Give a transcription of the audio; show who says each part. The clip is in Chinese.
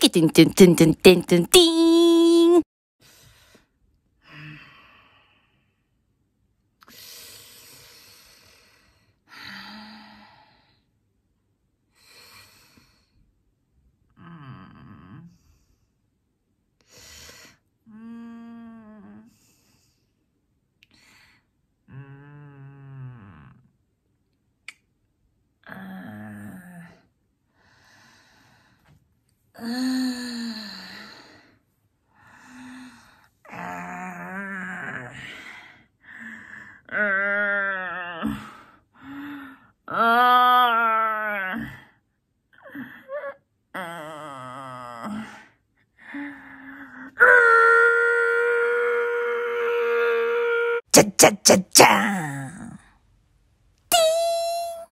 Speaker 1: Tickety, tin, tin, tin, tin, tin.
Speaker 2: 嗯
Speaker 3: 嗯嗯嗯嗯嗯，
Speaker 4: 恰恰恰恰。